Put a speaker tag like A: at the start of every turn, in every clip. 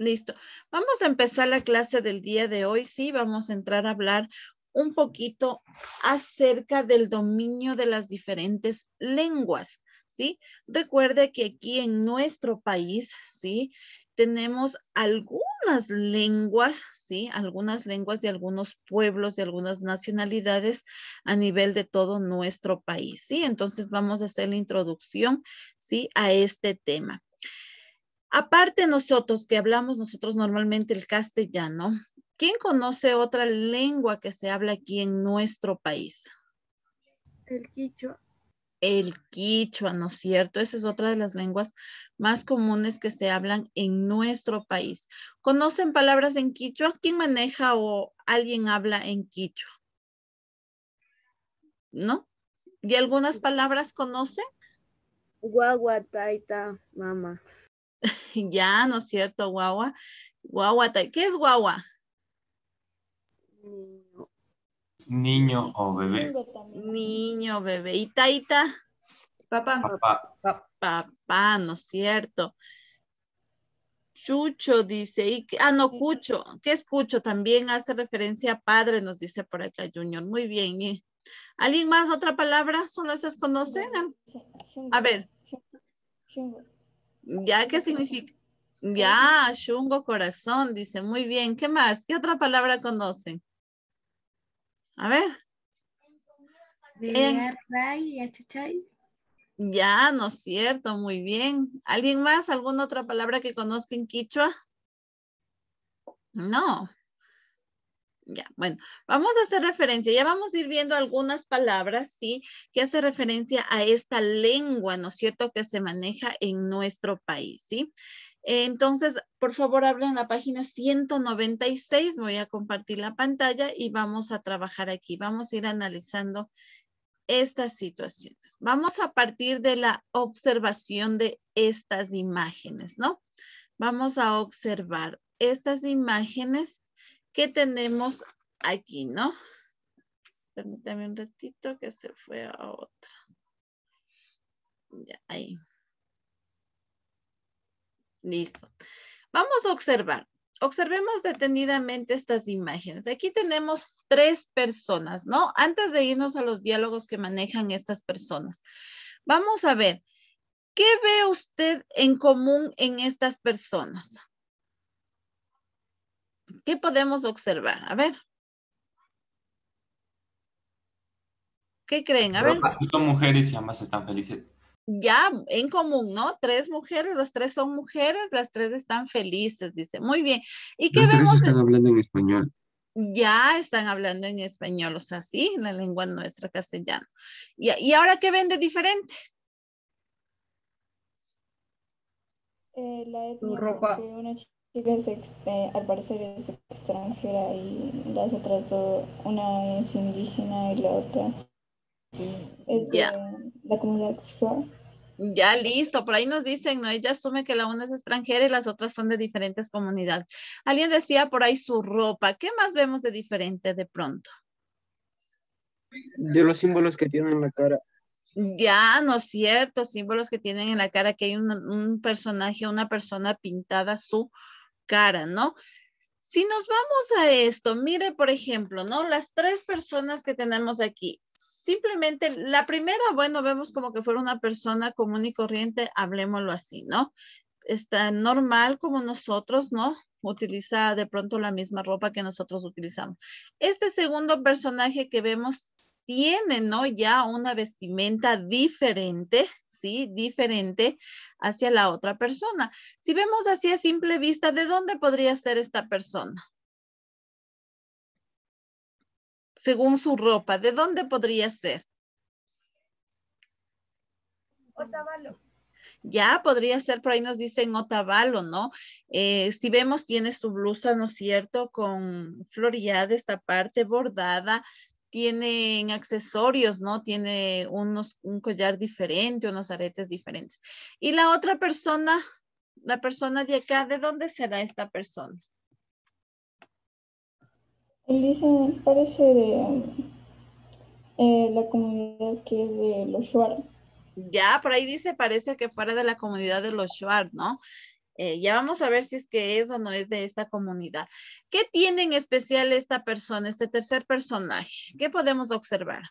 A: Listo. Vamos a empezar la clase del día de hoy. Sí, vamos a entrar a hablar un poquito acerca del dominio de las diferentes lenguas. ¿Sí? Recuerde que aquí en nuestro país, ¿sí? Tenemos algunas lenguas, ¿sí? Algunas lenguas de algunos pueblos, de algunas nacionalidades a nivel de todo nuestro país, ¿sí? Entonces vamos a hacer la introducción, ¿sí? A este tema. Aparte nosotros que hablamos nosotros normalmente el castellano, ¿quién conoce otra lengua que se habla aquí en nuestro país? El quichua. El quichua, ¿no es cierto? Esa es otra de las lenguas más comunes que se hablan en nuestro país. ¿Conocen palabras en quichua? ¿Quién maneja o alguien habla en quichua? ¿No? ¿Y algunas palabras conocen? Guagua, taita, mamá. ya, ¿no es cierto, guagua? Guagua, ¿qué es guagua? Niño o bebé. Niño, bebé. ¿Y taita? Papá. Papá. ¿no es cierto? Chucho dice, y, ah, no, Cucho, ¿qué es Cucho? También hace referencia a padre, nos dice por acá Junior. Muy bien. ¿eh? ¿Alguien más otra palabra? ¿Solo esas conocen? A ver. Ya, ¿qué significa? Ya, Chungo corazón, dice. Muy bien. ¿Qué más? ¿Qué otra palabra conocen? A ver. Ya, no es cierto, muy bien. ¿Alguien más? ¿Alguna otra palabra que conozca en quichua? No. Ya, bueno, vamos a hacer referencia, ya vamos a ir viendo algunas palabras, ¿sí? Que hace referencia a esta lengua, ¿no es cierto?, que se maneja en nuestro país, ¿sí? Entonces, por favor, abran la página 196, voy a compartir la pantalla y vamos a trabajar aquí, vamos a ir analizando estas situaciones. Vamos a partir de la observación de estas imágenes, ¿no? Vamos a observar estas imágenes Qué tenemos aquí, ¿no? Permítame un ratito que se fue a otra. Ya, ahí. Listo. Vamos a observar. Observemos detenidamente estas imágenes. Aquí tenemos tres personas, ¿no? Antes de irnos a los diálogos que manejan estas personas. Vamos a ver, ¿qué ve usted en común en estas personas? ¿Qué podemos observar? A ver. ¿Qué creen? A ver. Son mujeres y ambas están felices. Ya, en común, ¿no? Tres mujeres, las tres son mujeres, las tres están felices, dice. Muy bien. ¿Y qué vemos? Tres están hablando en español. Ya están hablando en español, o sea, sí, en la lengua nuestra Castellano, ¿Y, ahora qué ven de diferente? Eh, la Ropa. Este, al parecer es extranjera y las otras dos, una es indígena y la otra es la comunidad Ya listo, por ahí nos dicen, ¿no? Ella asume que la una es extranjera y las otras son de diferentes comunidades. Alguien decía por ahí su ropa. ¿Qué más vemos de diferente de pronto? De los símbolos que tienen en la cara. Ya, no es cierto, símbolos que tienen en la cara, que hay un, un personaje, una persona pintada su cara, ¿no? Si nos vamos a esto, mire, por ejemplo, ¿no? Las tres personas que tenemos aquí. Simplemente la primera, bueno, vemos como que fuera una persona común y corriente, hablemoslo así, ¿no? Está normal como nosotros, ¿no? utiliza de pronto la misma ropa que nosotros utilizamos. Este segundo personaje que vemos tienen, ¿no? Ya una vestimenta diferente, ¿sí? Diferente hacia la otra persona. Si vemos así a simple vista, ¿de dónde podría ser esta persona? Según su ropa, ¿de dónde podría ser? Otavalo. Ya podría ser, por ahí nos dicen Otavalo, ¿no? Eh, si vemos, tiene su blusa, ¿no es cierto? Con floreada esta parte, bordada, tienen accesorios, ¿no? Tiene unos, un collar diferente, unos aretes diferentes. Y la otra persona, la persona de acá, ¿de dónde será esta persona? Dice, parece de eh, la comunidad que es de los Shuar. Ya, por ahí dice, parece que fuera de la comunidad de los Shuar, ¿no? Eh, ya vamos a ver si es que es o no es de esta comunidad. ¿Qué tiene en especial esta persona, este tercer personaje? ¿Qué podemos observar?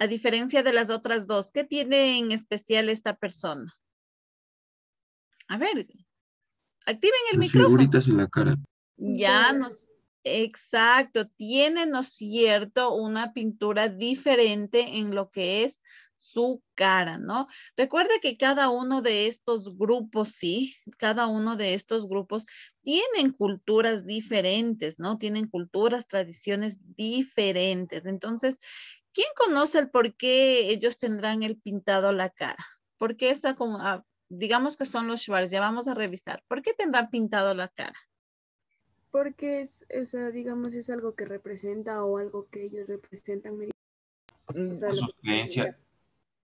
A: A diferencia de las otras dos, ¿qué tiene en especial esta persona? A ver, activen el micrófono. en la cara. Ya nos, exacto, tiene, ¿no es cierto?, una pintura diferente en lo que es su cara, ¿no? Recuerda que cada uno de estos grupos, sí, cada uno de estos grupos tienen culturas diferentes, ¿no? Tienen culturas, tradiciones diferentes. Entonces, ¿quién conoce el por qué ellos tendrán el pintado la cara? ¿Por qué está como, ah, digamos que son los Schwarz, ya vamos a revisar, ¿por qué tendrán pintado la cara? Porque es, o sea, digamos, es algo que representa o algo que ellos representan. Mm, o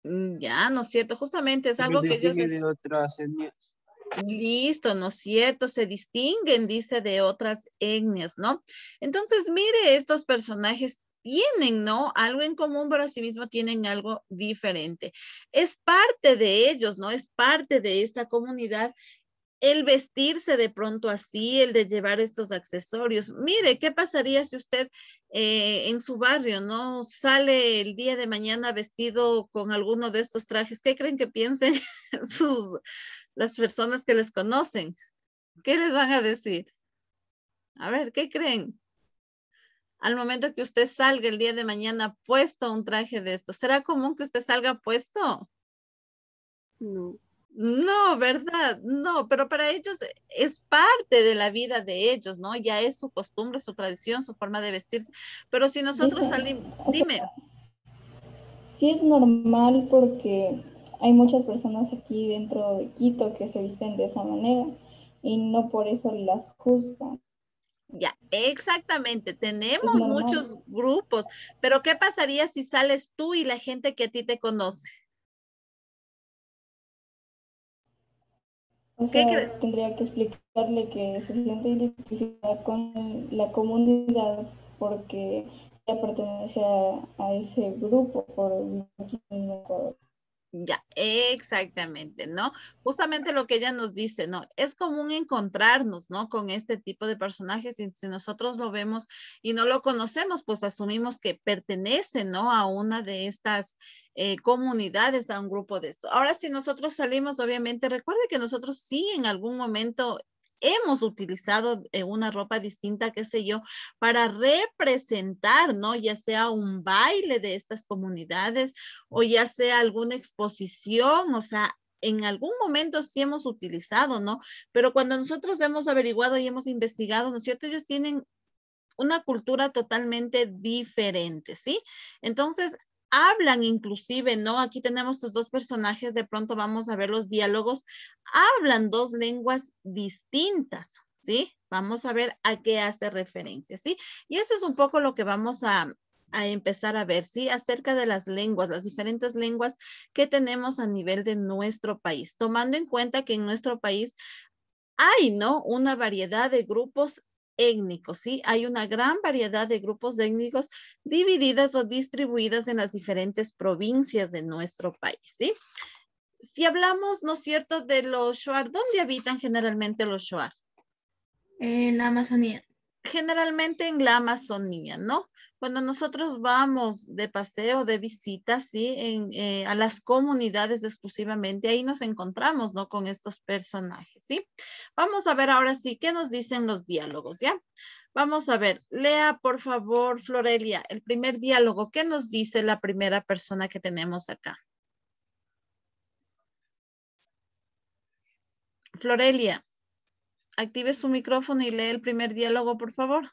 A: Mm, ya, no es cierto, justamente es algo que yo... de otras etnias. Listo, ¿no es cierto? Se distinguen, dice, de otras etnias, ¿no? Entonces, mire, estos personajes tienen, ¿no? Algo en común, pero asimismo tienen algo diferente. Es parte de ellos, ¿no? Es parte de esta comunidad el vestirse de pronto así, el de llevar estos accesorios. Mire, ¿qué pasaría si usted eh, en su barrio no sale el día de mañana vestido con alguno de estos trajes? ¿Qué creen que piensen las personas que les conocen? ¿Qué les van a decir? A ver, ¿qué creen? Al momento que usted salga el día de mañana puesto un traje de estos, ¿será común que usted salga puesto? No. No, ¿verdad? No, pero para ellos es parte de la vida de ellos, ¿no? Ya es su costumbre, su tradición, su forma de vestirse. Pero si nosotros salimos, dime. Sí es normal porque hay muchas personas aquí dentro de Quito que se visten de esa manera y no por eso las juzgan. Ya, exactamente. Tenemos muchos grupos, pero ¿qué pasaría si sales tú y la gente que a ti te conoce? O sea, tendría que explicarle que se siente identificada con la comunidad porque ella pertenece a, ese grupo por ya, exactamente, ¿no? Justamente lo que ella nos dice, ¿no? Es común encontrarnos, ¿no? Con este tipo de personajes y si nosotros lo vemos y no lo conocemos, pues asumimos que pertenece, ¿no? A una de estas eh, comunidades, a un grupo de esto. Ahora, si nosotros salimos, obviamente, recuerde que nosotros sí en algún momento hemos utilizado eh, una ropa distinta, qué sé yo, para representar, ¿no? Ya sea un baile de estas comunidades o ya sea alguna exposición, o sea, en algún momento sí hemos utilizado, ¿no? Pero cuando nosotros hemos averiguado y hemos investigado, ¿no es cierto? Ellos tienen una cultura totalmente diferente, ¿sí? Entonces, hablan inclusive, ¿no? Aquí tenemos estos dos personajes, de pronto vamos a ver los diálogos, hablan dos lenguas distintas, ¿sí? Vamos a ver a qué hace referencia, ¿sí? Y eso es un poco lo que vamos a, a empezar a ver, ¿sí? Acerca de las lenguas, las diferentes lenguas que tenemos a nivel de nuestro país, tomando en cuenta que en nuestro país hay, ¿no? Una variedad de grupos étnicos, ¿sí? Hay una gran variedad de grupos étnicos divididas o distribuidas en las diferentes provincias de nuestro país, ¿sí? Si hablamos, ¿no es cierto?, de los shuar, ¿dónde habitan generalmente los shuar? En la Amazonía generalmente en la Amazonía, ¿no? Cuando nosotros vamos de paseo, de visita, ¿sí? Eh, a las comunidades exclusivamente, ahí nos encontramos, ¿no? Con estos personajes, ¿sí? Vamos a ver ahora sí, ¿qué nos dicen los diálogos, ya? Vamos a ver, lea por favor, Florelia, el primer diálogo. ¿Qué nos dice la primera persona que tenemos acá? Florelia active su micrófono y lee el primer diálogo, por favor.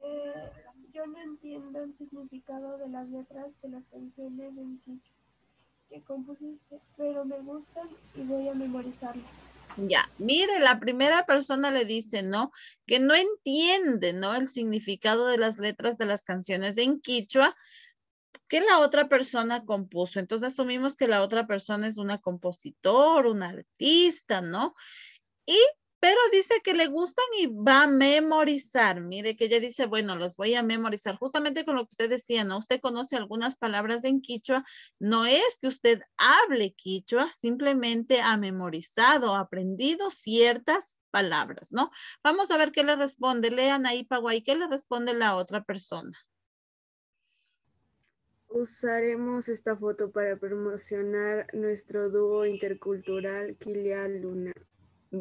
A: Eh, yo no entiendo el significado de las letras de las canciones en quichua que compusiste, pero me gustan y voy a memorizarlas. Ya, mire, la primera persona le dice, ¿no? Que no entiende, ¿no? El significado de las letras de las canciones en quichua que la otra persona compuso. Entonces asumimos que la otra persona es una compositor, un artista, ¿no? Y pero dice que le gustan y va a memorizar. Mire que ella dice, bueno, los voy a memorizar. Justamente con lo que usted decía, ¿no? Usted conoce algunas palabras en quichua. No es que usted hable quichua, simplemente ha memorizado, ha aprendido ciertas palabras, ¿no? Vamos a ver qué le responde. Lean ahí, Paguay, ¿qué le responde la otra persona? Usaremos esta foto para promocionar nuestro dúo intercultural Kilia Luna.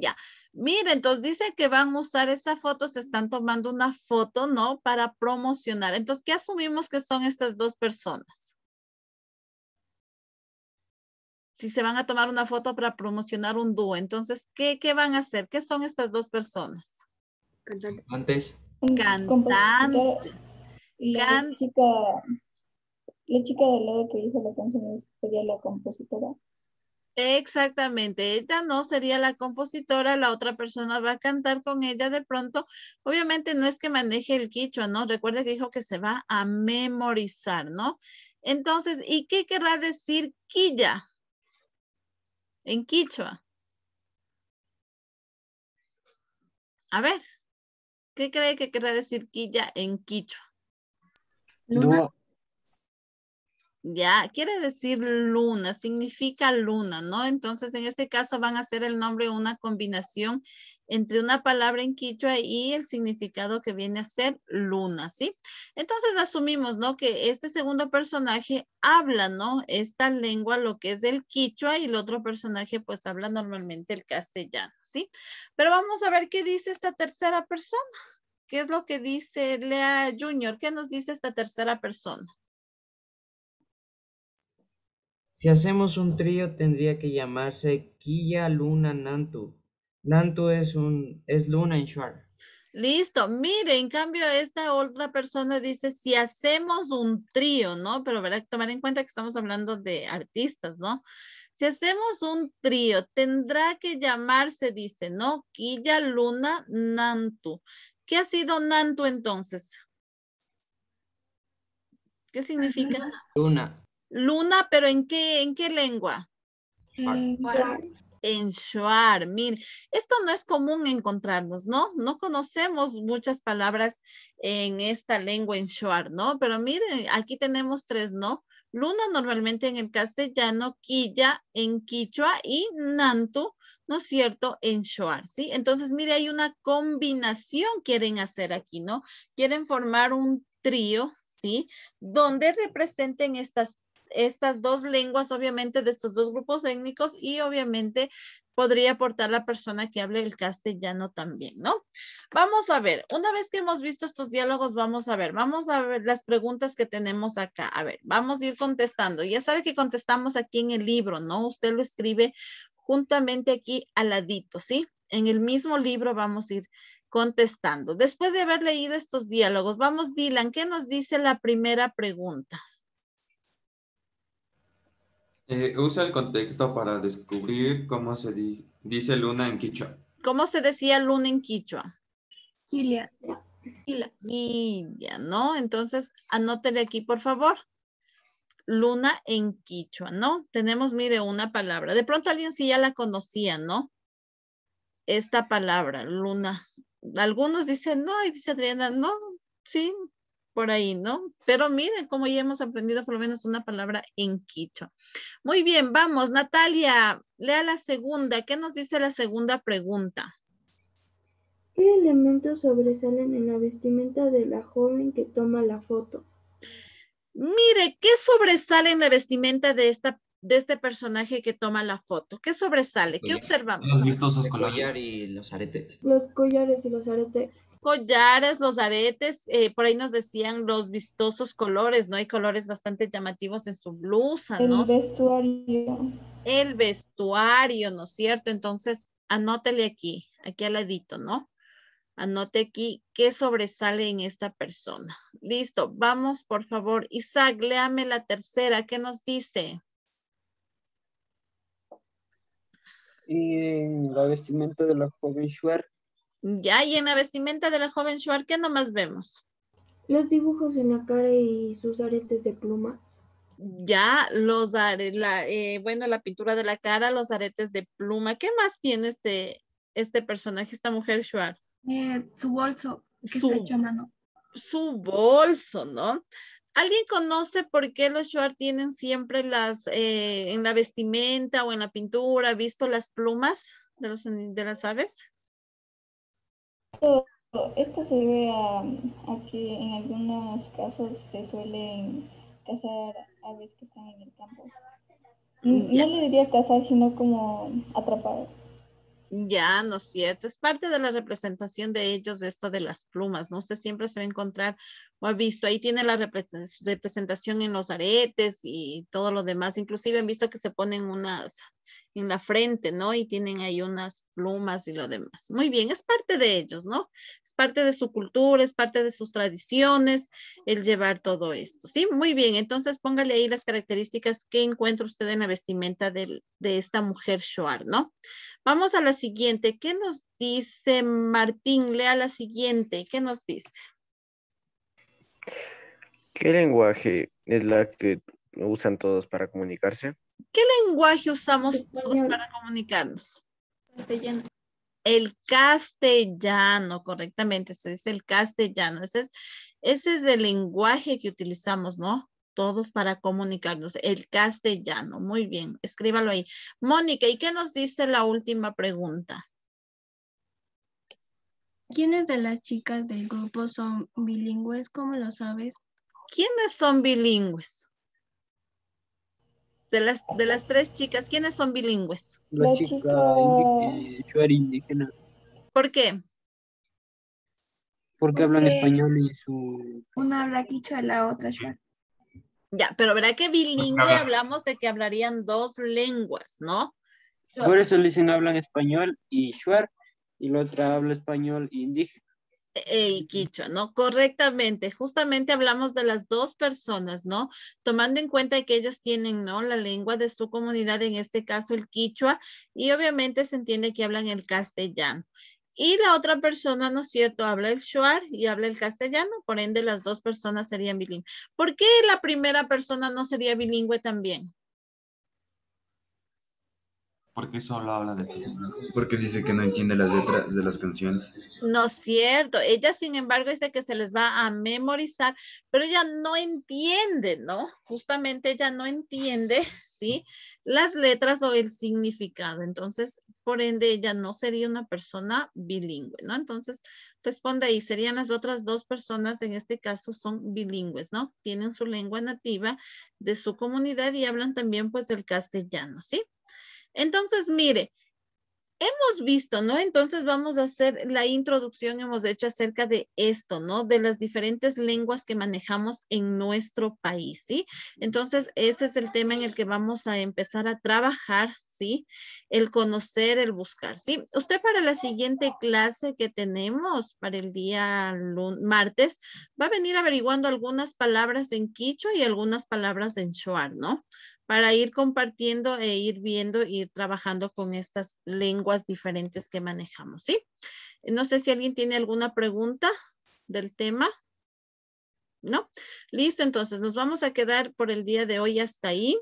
A: Ya. Mira, entonces dice que van a usar esa foto, se están tomando una foto, ¿no? Para promocionar. Entonces, ¿qué asumimos que son estas dos personas? Si se van a tomar una foto para promocionar un dúo, entonces, ¿qué, van a hacer? ¿Qué son estas dos personas? Cantantes. Cantantes. La chica, la chica del lado que hizo la canción sería la compositora. Exactamente, ella no sería la compositora, la otra persona va a cantar con ella de pronto. Obviamente no es que maneje el quichua, ¿no? Recuerda que dijo que se va a memorizar, ¿no? Entonces, ¿y qué querrá decir quilla en quichua? A ver, ¿qué cree que querrá decir quilla en quichua? No ya quiere decir luna, significa luna, ¿no? Entonces, en este caso van a ser el nombre una combinación entre una palabra en quichua y el significado que viene a ser luna, ¿sí? Entonces asumimos, ¿no? Que este segundo personaje habla, ¿no? Esta lengua, lo que es el quichua, y el otro personaje pues habla normalmente el castellano, ¿sí? Pero vamos a ver qué dice esta tercera persona. ¿Qué es lo que dice Lea Junior? ¿Qué nos dice esta tercera persona? Si hacemos un trío tendría que llamarse Quilla Luna Nantu. Nantu es un es Luna en Shuar. Listo, mire, en cambio esta otra persona dice si hacemos un trío, ¿no? Pero verdad, tomar en cuenta que estamos hablando de artistas, ¿no? Si hacemos un trío, tendrá que llamarse, dice, ¿no? Quilla, Luna, Nantu. ¿Qué ha sido Nantu entonces? ¿Qué significa? Luna. Luna, pero ¿en qué, en qué lengua? En en Shuar, miren. esto no es común encontrarnos, ¿no? No conocemos muchas palabras en esta lengua en Shuar, ¿no? Pero miren, aquí tenemos tres, ¿no? Luna normalmente en el castellano, quilla en quichua y nantu, ¿no es cierto?, en Shuar, ¿sí? Entonces, mire, hay una combinación quieren hacer aquí, ¿no? Quieren formar un trío, ¿sí? Donde representen estas estas dos lenguas, obviamente, de estos dos grupos étnicos y obviamente podría aportar la persona que hable el castellano también, ¿no? Vamos a ver, una vez que hemos visto estos diálogos, vamos a ver, vamos a ver las preguntas que tenemos acá. A ver, vamos a ir contestando. Ya sabe que contestamos aquí en el libro, ¿no? Usted lo escribe juntamente aquí al ladito, ¿sí? En el mismo libro vamos a ir contestando. Después de haber leído estos diálogos, vamos, Dylan, ¿qué nos dice la primera pregunta? Eh, usa el contexto para descubrir cómo se dice luna en quichua. ¿Cómo se decía luna en quichua? ¿no? Entonces, anótele aquí, por favor. Luna en quichua, ¿no? Tenemos, mire, una palabra. De pronto alguien sí ya la conocía, ¿no? Esta palabra, luna. Algunos dicen, no, y dice Adriana, no, sí, por ahí, ¿no? Pero miren cómo ya hemos aprendido por lo menos una palabra en quicho. Muy bien, vamos, Natalia, lea la segunda. ¿Qué nos dice la segunda pregunta? ¿Qué elementos sobresalen en la vestimenta de la joven que toma la foto? Mire, ¿qué sobresale en la vestimenta de esta de este personaje que toma la foto? ¿Qué sobresale? ¿Qué observamos? Los vistosos collares y los aretes. Los collares y los aretes collares, los aretes, eh, por ahí nos decían los vistosos colores, ¿no? Hay colores bastante llamativos en su blusa, ¿no? El vestuario. El vestuario, ¿no es cierto? Entonces, anótele aquí, aquí al ladito, ¿no? Anote aquí qué sobresale en esta persona. Listo, vamos por favor. Isaac, léame la tercera, ¿qué nos dice? Y en la vestimenta de la joven Schwer ya, y en la vestimenta de la joven Shuar, ¿qué nomás vemos? Los dibujos en la cara y sus aretes de pluma. Ya, los aretes, la, eh, bueno, la pintura de la cara, los aretes de pluma. ¿Qué más tiene este, este personaje, esta mujer Shuar? Eh, su bolso, su, mano. Su bolso, ¿no? ¿Alguien conoce por qué los Shuar tienen siempre las, eh, en la vestimenta o en la pintura, visto las plumas de, los, de las aves? Esto, se debe a, que en algunos casos se suelen cazar aves que están en el campo. Mm, no le diría cazar, sino como atrapar. Ya, no es cierto. Es parte de la representación de ellos de esto de las plumas, ¿no? Usted siempre se va a encontrar, o ha visto, ahí tiene la representación en los aretes y todo lo demás. Inclusive han visto que se ponen unas en la frente, ¿no? Y tienen ahí unas plumas y lo demás. Muy bien, es parte de ellos, ¿no? Es parte de su cultura, es parte de sus tradiciones el llevar todo esto, ¿sí? Muy bien, entonces póngale ahí las características que encuentra usted en la vestimenta de, esta mujer Shoar, ¿no? Vamos a la siguiente. ¿Qué nos dice Martín? Lea la siguiente. ¿Qué nos dice? ¿Qué lenguaje es la que usan todos para comunicarse? ¿Qué lenguaje usamos todos para comunicarnos? Castellano. El castellano, correctamente, se dice el castellano. es, ese es el lenguaje que utilizamos, ¿no? Todos para comunicarnos, el castellano. Muy bien, escríbalo ahí. Mónica, ¿y qué nos dice la última pregunta? ¿Quiénes de las chicas del grupo son bilingües? ¿Cómo lo sabes? ¿Quiénes son bilingües? de las, de las tres chicas, ¿quiénes son bilingües? La, chica, indígena. ¿Por qué? Porque, hablan español y su... Una habla quichua, la otra Ya, pero ¿verdad que bilingüe hablamos de que hablarían dos lenguas, ¿no? Por eso le dicen hablan español y shuar, y la otra habla español e indígena. E, e, y quichua, ¿no? Correctamente. Justamente hablamos de las dos personas, ¿no? Tomando en cuenta que ellos tienen, ¿no? La lengua de su comunidad, en este caso el quichua, y obviamente se entiende que hablan el castellano. Y la otra persona, ¿no es cierto? Habla el shuar y habla el castellano, por ende las dos personas serían bilingües. ¿Por qué la primera persona no sería bilingüe también? porque solo habla de Porque dice que no entiende las letras de las canciones. No es cierto. Ella, sin embargo, dice que se les va a memorizar, pero ella no entiende, ¿no? Justamente ella no entiende, ¿sí? Las letras o el significado. Entonces, por ende, ella no sería una persona bilingüe, ¿no? Entonces, responde ahí, serían las otras dos personas, en este caso, son bilingües, ¿no? Tienen su lengua nativa de su comunidad y hablan también, pues, del castellano, ¿sí? sí entonces, mire, hemos visto, ¿no? Entonces vamos a hacer la introducción, hemos hecho acerca de esto, ¿no? De las diferentes lenguas que manejamos en nuestro país, ¿sí? Entonces, ese es el tema en el que vamos a empezar a trabajar, ¿sí? El conocer, el buscar, ¿sí? Usted para la siguiente clase que tenemos para el día martes va a venir averiguando algunas palabras en quichua y algunas palabras en shuar, ¿no? para ir compartiendo e ir viendo, ir trabajando con estas lenguas diferentes que manejamos, ¿sí? No sé si alguien tiene alguna pregunta del tema. ¿No? Listo, entonces nos vamos a quedar por el día de hoy hasta ahí.